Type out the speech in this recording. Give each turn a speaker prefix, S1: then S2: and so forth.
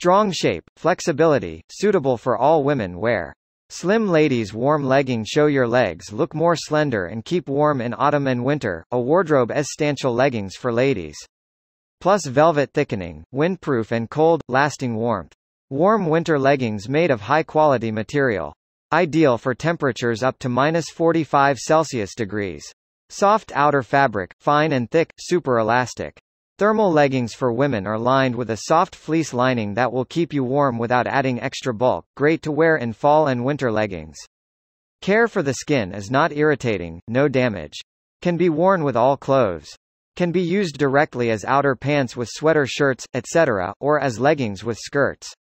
S1: Strong shape, flexibility, suitable for all women wear. Slim ladies warm leggings show your legs look more slender and keep warm in autumn and winter, a wardrobe essential leggings for ladies. Plus velvet thickening, windproof and cold, lasting warmth. Warm winter leggings made of high-quality material. Ideal for temperatures up to minus 45 Celsius degrees. Soft outer fabric, fine and thick, super elastic. Thermal leggings for women are lined with a soft fleece lining that will keep you warm without adding extra bulk, great to wear in fall and winter leggings. Care for the skin is not irritating, no damage. Can be worn with all clothes. Can be used directly as outer pants with sweater shirts, etc., or as leggings
S2: with skirts.